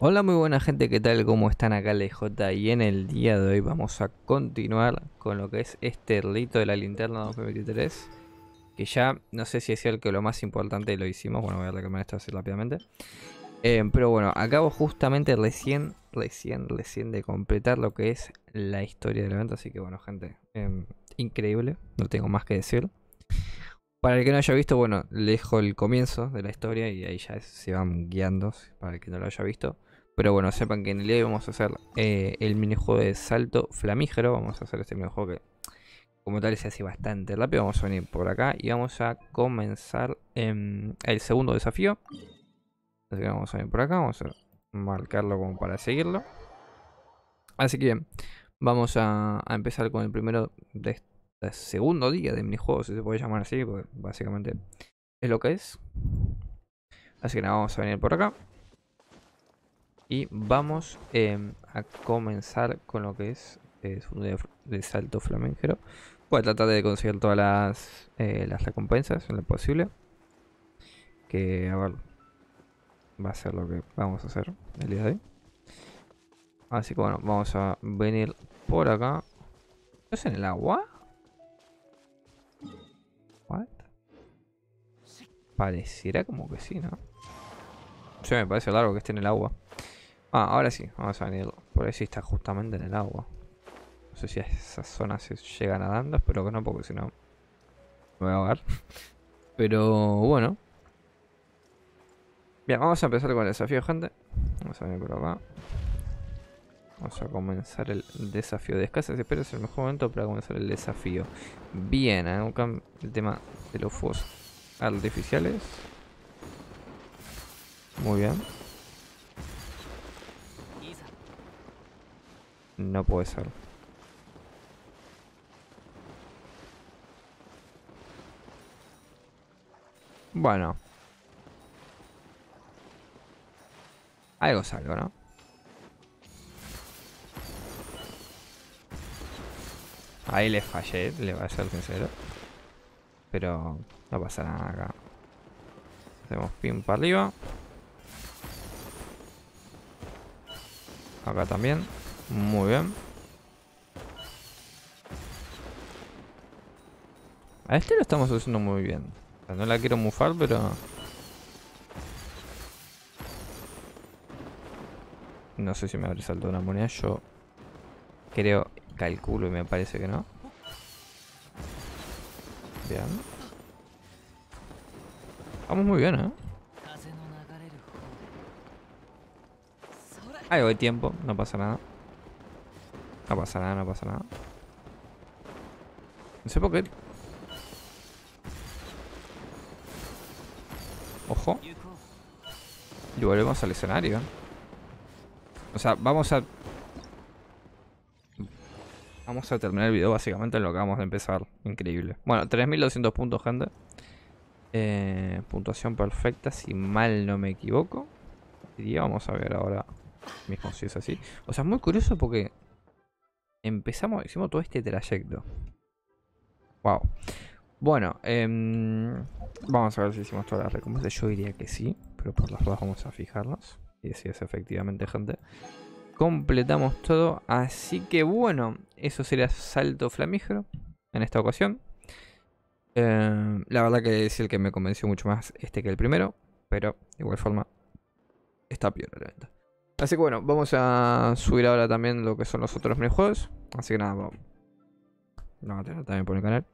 Hola, muy buena gente, ¿qué tal? ¿Cómo están acá LJ? Y en el día de hoy vamos a continuar con lo que es este rito de la linterna 2023. Que ya, no sé si es el que lo más importante lo hicimos, bueno, voy a reclamar esto así rápidamente. Eh, pero bueno, acabo justamente recién, recién, recién de completar lo que es la historia del evento, así que bueno, gente, eh, increíble, no tengo más que decir. Para el que no haya visto, bueno, le dejo el comienzo de la historia y ahí ya se van guiando, para el que no lo haya visto. Pero bueno, sepan que en el día e vamos a hacer eh, el minijuego de salto flamígero. Vamos a hacer este minijuego que como tal se hace bastante rápido. Vamos a venir por acá y vamos a comenzar em, el segundo desafío. Así que vamos a venir por acá, vamos a marcarlo como para seguirlo. Así que bien, vamos a, empezar con el primero de este segundo día de minijuego, si se puede llamar así, porque básicamente es lo que es. Así que nada, vamos a venir por acá. Y vamos em, a comenzar con lo que es, es un de, de, salto flamenjero. Voy a tratar de conseguir todas eh, las, recompensas en lo posible. Que, a ver, va a ser lo que vamos a hacer el día de hoy. Así que bueno, vamos a venir por acá. ¿Es en el agua? ¿What? Pareciera como que sí, ¿no? Se me parece largo que esté en el agua. Ah, ahora sí, vamos a venir por ahí sí está justamente en el agua. No sé si a esa zona se a dando, espero que no, porque si no me voy a ahogar. Pero bueno. Bien, vamos a empezar con el desafío, gente. Vamos a venir por acá. Vamos a comenzar el desafío de escasez. Espero es el mejor momento para comenzar el desafío. Bien, ¿eh? el tema de los fuegos artificiales. Muy bien. No puede ser. Bueno. Algo salgo ¿no? Ahí le fallé, le va a ser sincero. Pero no pasa nada acá. Hacemos pin para arriba. Acá también. Muy bien. A este lo estamos haciendo muy bien. no la quiero mufar, pero... No sé si me habré saltado una moneda. Yo creo, calculo y me parece que no. Bien. Vamos muy bien, ¿eh? Ahí voy tiempo, no pasa nada. No pasa nada, no pasa nada. No sé por qué. Ojo. Y volvemos al escenario. O sea, vamos a... Vamos a terminar el video básicamente en lo que acabamos de empezar. Increíble. Bueno, 3200 puntos, gente. Eh, puntuación perfecta, si mal no me equivoco. Y vamos a ver ahora mismo si es así. O sea, es muy curioso porque empezamos, hicimos todo este trayecto. Wow. Bueno, em, vamos a ver si hicimos todas las recompensas. Yo diría que sí, pero por las dudas vamos a fijarnos. Y si es efectivamente, gente. Completamos todo. Así que bueno, eso sería Salto Flamígero en esta ocasión. Em, la verdad que es el que me convenció mucho más este que el primero. Pero de igual forma, está peor la Así que bueno, vamos a subir ahora también lo que son los otros minijuegos. Así que nada, vamos. también por el canal.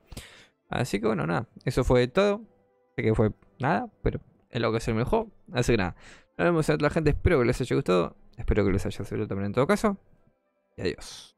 Así que bueno, nada. Eso fue todo. Sé que fue nada, pero es lo que es el mejor. Así que nada. Nos vemos a la gente. Espero que les haya gustado. Espero que les haya servido también en todo caso. Y adiós.